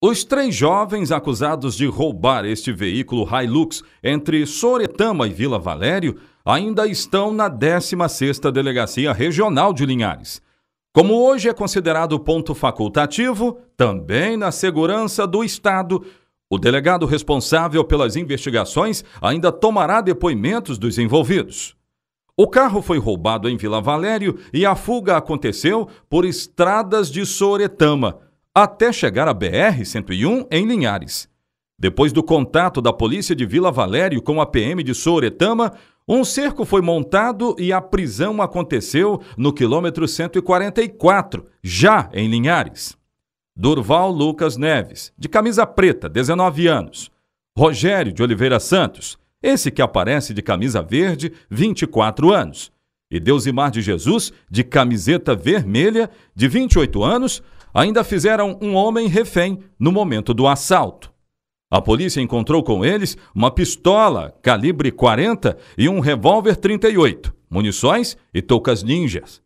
Os três jovens acusados de roubar este veículo Hilux entre Soretama e Vila Valério ainda estão na 16ª Delegacia Regional de Linhares. Como hoje é considerado ponto facultativo, também na segurança do Estado, o delegado responsável pelas investigações ainda tomará depoimentos dos envolvidos. O carro foi roubado em Vila Valério e a fuga aconteceu por estradas de Soretama até chegar à BR-101 em Linhares. Depois do contato da polícia de Vila Valério com a PM de Souretama, um cerco foi montado e a prisão aconteceu no quilômetro 144, já em Linhares. Durval Lucas Neves, de camisa preta, 19 anos. Rogério de Oliveira Santos, esse que aparece de camisa verde, 24 anos. E Deusimar de Jesus, de camiseta vermelha, de 28 anos, ainda fizeram um homem refém no momento do assalto. A polícia encontrou com eles uma pistola calibre 40 e um revólver 38, munições e toucas ninjas.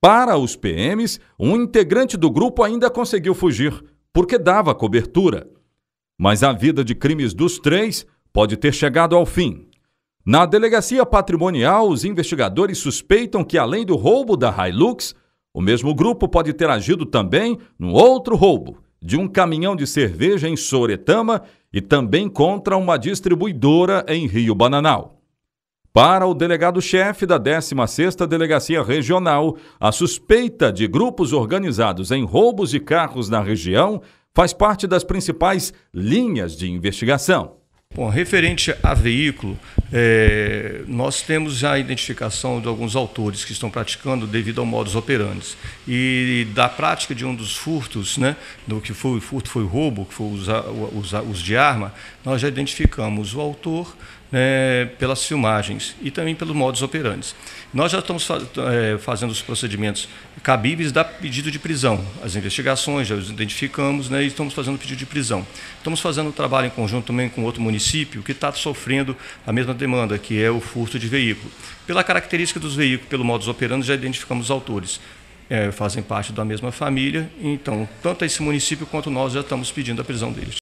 Para os PMs, um integrante do grupo ainda conseguiu fugir, porque dava cobertura. Mas a vida de crimes dos três pode ter chegado ao fim. Na delegacia patrimonial, os investigadores suspeitam que, além do roubo da Hilux, o mesmo grupo pode ter agido também no outro roubo de um caminhão de cerveja em Soretama e também contra uma distribuidora em Rio Bananal. Para o delegado-chefe da 16ª Delegacia Regional, a suspeita de grupos organizados em roubos de carros na região faz parte das principais linhas de investigação. Bom, referente a veículo, é, nós temos já a identificação de alguns autores que estão praticando devido ao modus operandi. E da prática de um dos furtos, né, do que foi o furto foi o roubo, que foi o os de arma, nós já identificamos o autor né, pelas filmagens e também pelos modus operandi. Nós já estamos é, fazendo os procedimentos cabíveis da pedido de prisão. As investigações já os identificamos né, e estamos fazendo pedido de prisão. Estamos fazendo um trabalho em conjunto também com outro município que está sofrendo a mesma demanda, que é o furto de veículo. Pela característica dos veículos, pelo modus operandi, já identificamos os autores. É, fazem parte da mesma família, então tanto esse município quanto nós já estamos pedindo a prisão deles.